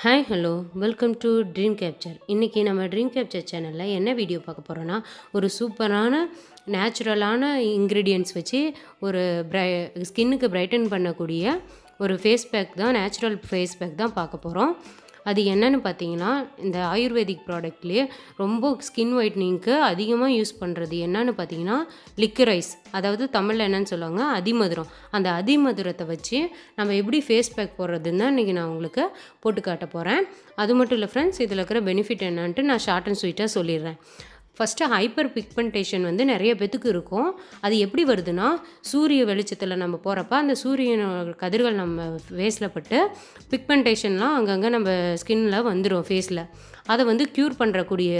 hi hello welcome to dream capture இன்றைக்கி நம்ம dream capture சேனலில் என்ன வீடியோ பார்க்க போகிறோன்னா ஒரு சூப்பரான நேச்சுரலான இன்க்ரீடியன்ட்ஸ் வச்சு ஒரு ப்ரை ஸ்கின்னுக்கு பிரைட்டன் பண்ணக்கூடிய ஒரு ஃபேஸ் பேக் தான் நேச்சுரல் ஃபேஸ் பேக் தான் பார்க்க போகிறோம் அது என்னென்னு பார்த்தீங்கன்னா இந்த ஆயுர்வேதிக் ப்ராடக்ட்லேயே ரொம்ப ஸ்கின் ஒயிட்னிங்க்கு அதிகமாக யூஸ் பண்ணுறது என்னன்னு பார்த்தீங்கன்னா லிக்கரைஸ் அதாவது தமிழில் என்னென்னு சொல்லுவாங்க அதிமதுரம் அந்த அதிமதுரத்தை வச்சு நம்ம எப்படி ஃபேஸ் பேக் போடுறதுன்னு தான் இன்றைக்கி நான் உங்களுக்கு போட்டு காட்ட போகிறேன் அது மட்டும் இல்லை ஃப்ரெண்ட்ஸ் இதில் இருக்கிற பெனிஃபிட் என்னான்ட்டு நான் ஷார்ட் அண்ட் ஸ்வீட்டாக சொல்லிடுறேன் ஃபஸ்ட்டு ஹைப்பர் பிக்மெண்டேஷன் வந்து நிறைய பேத்துக்கு இருக்கும் அது எப்படி வருதுன்னா சூரிய வெளிச்சத்தில் நம்ம போகிறப்ப அந்த சூரியனோட கதிர்கள் நம்ம ஃபேஸில் பட்டு பிக்மெண்டேஷன்லாம் அங்கங்கே நம்ம ஸ்கின்ல வந்துடும் ஃபேஸில் அதை வந்து க்யூர் பண்ணுறக்கூடிய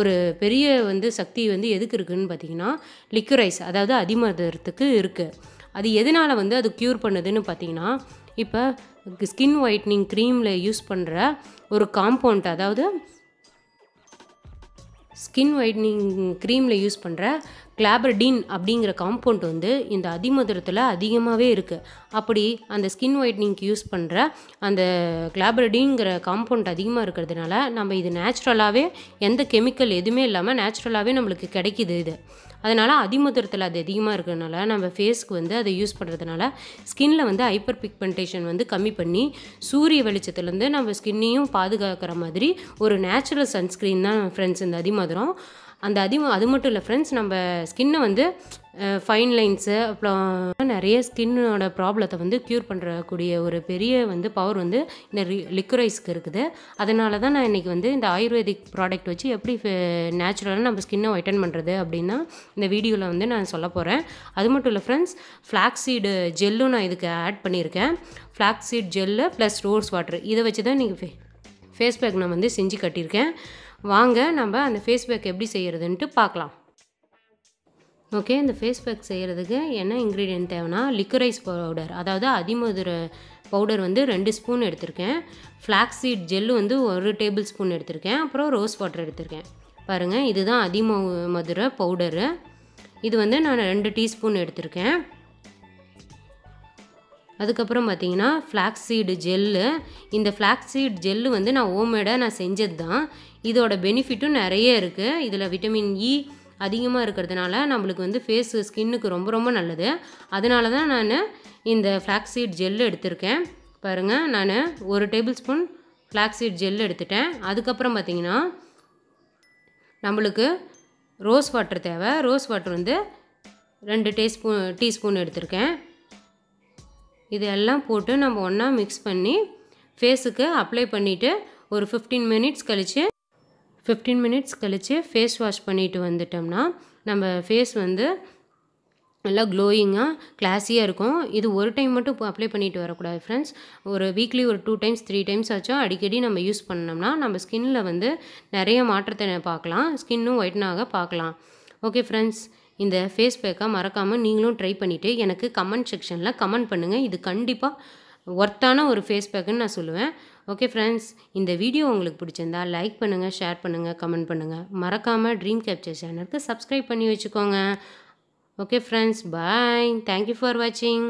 ஒரு பெரிய வந்து சக்தி வந்து எதுக்கு இருக்குதுன்னு பார்த்தீங்கன்னா லிக்குரைஸ் அதாவது அதிமதத்துக்கு இருக்குது அது எதனால் வந்து அது க்யூர் பண்ணுதுன்னு பார்த்தீங்கன்னா இப்போ ஸ்கின் ஒயிட்னிங் க்ரீமில் யூஸ் பண்ணுற ஒரு காம்பவுண்ட் அதாவது ஸ்கின் ஒயிட்னிங் க்ரீமில் யூஸ் பண்ணுற கிளாபர்டின் அப்படிங்கிற காம்பவுண்ட் வந்து இந்த அதிமதுரத்தில் அதிகமாகவே இருக்குது அப்படி அந்த ஸ்கின் ஒயிட்னிங்க்கு யூஸ் பண்ணுற அந்த கிளாபர்டின்ங்கிற காம்பவுண்ட் அதிகமாக இருக்கிறதுனால நம்ம இது நேச்சுரலாகவே எந்த கெமிக்கல் எதுவுமே இல்லாமல் நேச்சுரலாகவே நம்மளுக்கு கிடைக்கிது இது அதனால் அதிமதுரத்தில் அது அதிகமாக இருக்கிறதுனால நம்ம ஃபேஸ்க்கு வந்து அதை யூஸ் பண்ணுறதுனால ஸ்கின்னில் வந்து ஹைப்பர் பிக்மெண்டேஷன் வந்து கம்மி பண்ணி சூரிய வெளிச்சத்துலேருந்து நம்ம ஸ்கின்னையும் பாதுகாக்கிற மாதிரி ஒரு நேச்சுரல் சன்ஸ்க்ரீன் தான் ஃப்ரெண்ட்ஸ் இந்த அதிமதுரம் அந்த அதி அது மட்டும் இல்லை ஃப்ரெண்ட்ஸ் நம்ம ஸ்கின்னை வந்து ஃபைன் லைன்ஸு அப்புறம் நிறைய ஸ்கின்னோட ப்ராப்ளத்தை வந்து க்யூர் பண்ணுறக்கூடிய ஒரு பெரிய வந்து பவர் வந்து இந்த லிக்வரைஸ்க்கு இருக்குது அதனால தான் நான் இன்றைக்கி வந்து இந்த ஆயுர்வேதிக் ப்ராடக்ட் வச்சு எப்படி நேச்சுரலாக நம்ம ஸ்கின்னை ஒயிட்டன் பண்ணுறது அப்படின்னா இந்த வீடியோவில் வந்து நான் சொல்ல போகிறேன் அது மட்டும் இல்லை ஃப்ரெண்ட்ஸ் ஃப்ளாக்ஸீடு ஜெல்லும் நான் இதுக்கு ஆட் பண்ணியிருக்கேன் flaxseed gel plus rose water இதை வச்சு தான் இன்றைக்கி ஃபேஸ் பேக் நான் வந்து செஞ்சு கட்டியிருக்கேன் வாங்க நம்ம அந்த ஃபேஸ் பேக் எப்படி செய்கிறதுன்ட்டு பார்க்கலாம் ஓகே இந்த ஃபேஸ் பேக் செய்கிறதுக்கு என்ன இன்க்ரீடியன்ட் தேவைன்னா லிக்குரைஸ் பவுடர் அதாவது அதிமதுர பவுடர் வந்து ரெண்டு ஸ்பூன் எடுத்திருக்கேன் ஃப்ளாக்ஸ் சீட் ஜெல்லு வந்து ஒரு டேபிள் ஸ்பூன் எடுத்திருக்கேன் அப்புறம் ரோஸ் வாட்டர் எடுத்திருக்கேன் பாருங்கள் இதுதான் அதிம மதுரை பவுடரு இது வந்து நான் ரெண்டு டீஸ்பூன் எடுத்திருக்கேன் அதுக்கப்புறம் பார்த்தீங்கன்னா ஃப்ளாக்ஸீடு ஜெல்லு இந்த ஃப்ளாக்ஸீட் ஜெல்லு வந்து நான் ஹோம்மேடாக நான் செஞ்சது தான் இதோட பெனிஃபிட்டும் நிறைய இருக்குது இதில் விட்டமின் இ e அதிகமாக இருக்கிறதுனால நம்மளுக்கு வந்து ஃபேஸு ஸ்கின்னுக்கு ரொம்ப ரொம்ப நல்லது அதனால தான் நான் இந்த ஃப்ளாக்ஸீட் ஜெல் எடுத்திருக்கேன் பாருங்கள் நான் ஒரு டேபிள் ஸ்பூன் ஃப்ளாக்ஸீட் ஜெல் எடுத்துட்டேன் அதுக்கப்புறம் பார்த்தீங்கன்னா நம்மளுக்கு ரோஸ் வாட்டர் தேவை ரோஸ் வாட்டர் வந்து ரெண்டு டீஸ்பூன் டீஸ்பூன் எடுத்திருக்கேன் இதெல்லாம் போட்டு நம்ம ஒன்றா மிக்ஸ் பண்ணி ஃபேஸுக்கு அப்ளை பண்ணிவிட்டு ஒரு ஃபிஃப்டீன் மினிட்ஸ் கழித்து ஃபிஃப்டீன் மினிட்ஸ் கழித்து ஃபேஸ் வாஷ் பண்ணிவிட்டு வந்துட்டோம்னா நம்ம ஃபேஸ் வந்து நல்லா க்ளோயிங்காக கிளாஸியாக இருக்கும் இது ஒரு டைம் மட்டும் அப்ளை பண்ணிட்டு வரக்கூடாது ஃப்ரெண்ட்ஸ் ஒரு வீக்லி ஒரு டூ டைம்ஸ் த்ரீ டைம்ஸ் ஆச்சும் அடிக்கடி நம்ம யூஸ் பண்ணோம்னா நம்ம ஸ்கின்னில் வந்து நிறைய மாற்றத்தை பார்க்கலாம் ஸ்கின்னும் ஒயிட்னாக பார்க்கலாம் ஓகே ஃப்ரெண்ட்ஸ் இந்த ஃபேஸ் பேக்கை மறக்காமல் நீங்களும் ட்ரை பண்ணிவிட்டு எனக்கு கமெண்ட் செக்ஷனில் கமெண்ட் பண்ணுங்கள் இது கண்டிப்பாக ஒர்த்தான ஒரு ஃபேஸ் பேக்குன்னு நான் சொல்லுவேன் ஓகே ஃப்ரெண்ட்ஸ் இந்த வீடியோ உங்களுக்கு பிடிச்சிருந்தா லைக் பண்ணுங்கள் ஷேர் பண்ணுங்கள் கமெண்ட் பண்ணுங்கள் மறக்காமல் ட்ரீம் கேப்சர் சேனலுக்கு சப்ஸ்கிரைப் பண்ணி வச்சுக்கோங்க okay friends bye thank you for வாட்சிங்